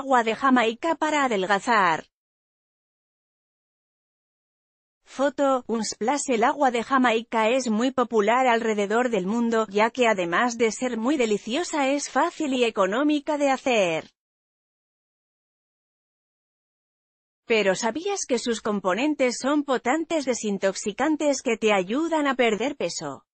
agua de Jamaica para adelgazar. Foto, un splash El agua de Jamaica es muy popular alrededor del mundo, ya que además de ser muy deliciosa es fácil y económica de hacer. Pero ¿sabías que sus componentes son potentes desintoxicantes que te ayudan a perder peso?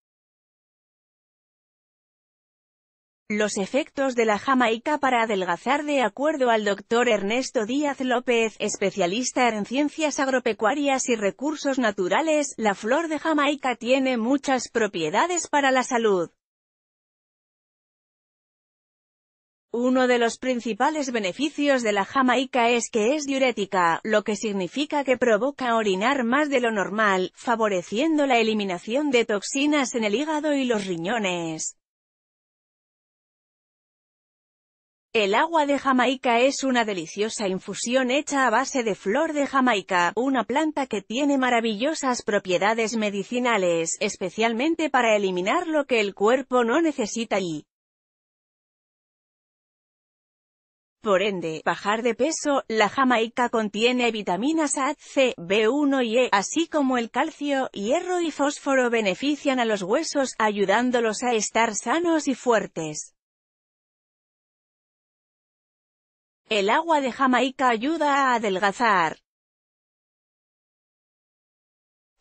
Los efectos de la jamaica para adelgazar de acuerdo al doctor Ernesto Díaz López, especialista en ciencias agropecuarias y recursos naturales, la flor de jamaica tiene muchas propiedades para la salud. Uno de los principales beneficios de la jamaica es que es diurética, lo que significa que provoca orinar más de lo normal, favoreciendo la eliminación de toxinas en el hígado y los riñones. El agua de Jamaica es una deliciosa infusión hecha a base de flor de Jamaica, una planta que tiene maravillosas propiedades medicinales, especialmente para eliminar lo que el cuerpo no necesita y, por ende, bajar de peso, la jamaica contiene vitaminas A, C, B1 y E, así como el calcio, hierro y fósforo benefician a los huesos, ayudándolos a estar sanos y fuertes. El agua de Jamaica ayuda a adelgazar.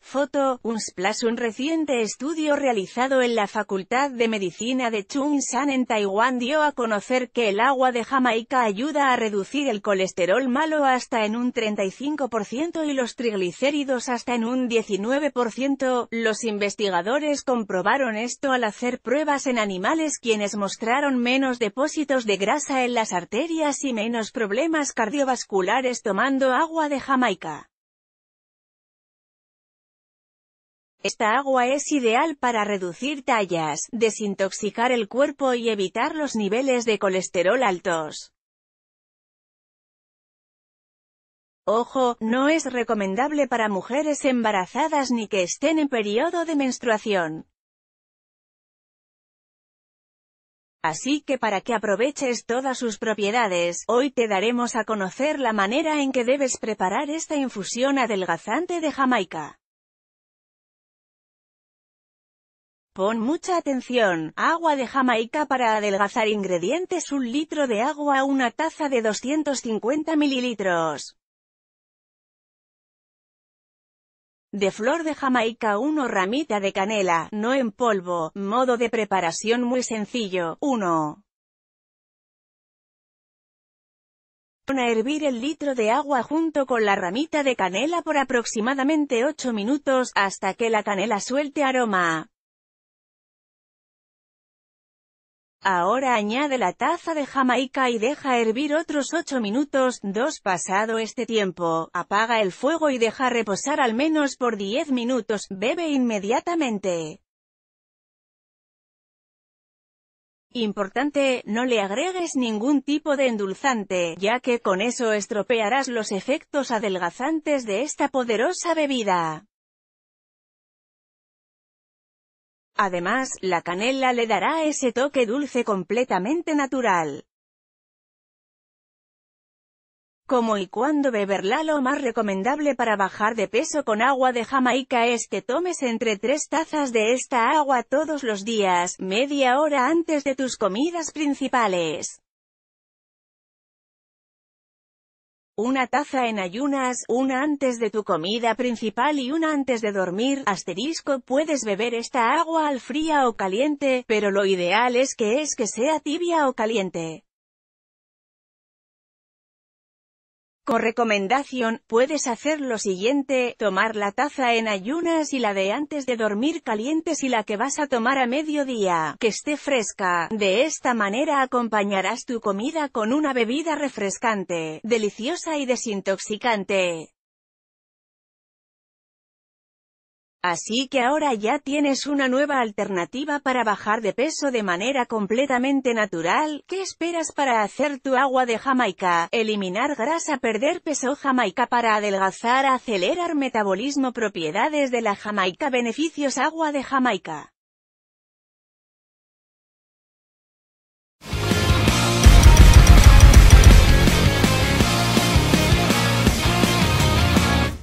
Foto, Un reciente estudio realizado en la Facultad de Medicina de Chung San en Taiwán dio a conocer que el agua de Jamaica ayuda a reducir el colesterol malo hasta en un 35% y los triglicéridos hasta en un 19%. Los investigadores comprobaron esto al hacer pruebas en animales quienes mostraron menos depósitos de grasa en las arterias y menos problemas cardiovasculares tomando agua de Jamaica. Esta agua es ideal para reducir tallas, desintoxicar el cuerpo y evitar los niveles de colesterol altos. Ojo, no es recomendable para mujeres embarazadas ni que estén en periodo de menstruación. Así que para que aproveches todas sus propiedades, hoy te daremos a conocer la manera en que debes preparar esta infusión adelgazante de Jamaica. Pon mucha atención, agua de Jamaica para adelgazar ingredientes un litro de agua a una taza de 250 mililitros. de flor de jamaica 1 ramita de canela, no en polvo, modo de preparación muy sencillo, 1. Pon a hervir el litro de agua junto con la ramita de canela por aproximadamente 8 minutos, hasta que la canela suelte aroma. Ahora añade la taza de jamaica y deja hervir otros 8 minutos, 2 pasado este tiempo, apaga el fuego y deja reposar al menos por 10 minutos, bebe inmediatamente. Importante, no le agregues ningún tipo de endulzante, ya que con eso estropearás los efectos adelgazantes de esta poderosa bebida. Además, la canela le dará ese toque dulce completamente natural. Como y cuando beberla lo más recomendable para bajar de peso con agua de Jamaica es que tomes entre 3 tazas de esta agua todos los días, media hora antes de tus comidas principales. Una taza en ayunas, una antes de tu comida principal y una antes de dormir, asterisco, puedes beber esta agua al fría o caliente, pero lo ideal es que es que sea tibia o caliente. Con recomendación, puedes hacer lo siguiente, tomar la taza en ayunas y la de antes de dormir calientes y la que vas a tomar a mediodía, que esté fresca. De esta manera acompañarás tu comida con una bebida refrescante, deliciosa y desintoxicante. Así que ahora ya tienes una nueva alternativa para bajar de peso de manera completamente natural. ¿Qué esperas para hacer tu agua de Jamaica? Eliminar grasa, perder peso Jamaica para adelgazar, acelerar metabolismo, propiedades de la Jamaica, beneficios agua de Jamaica.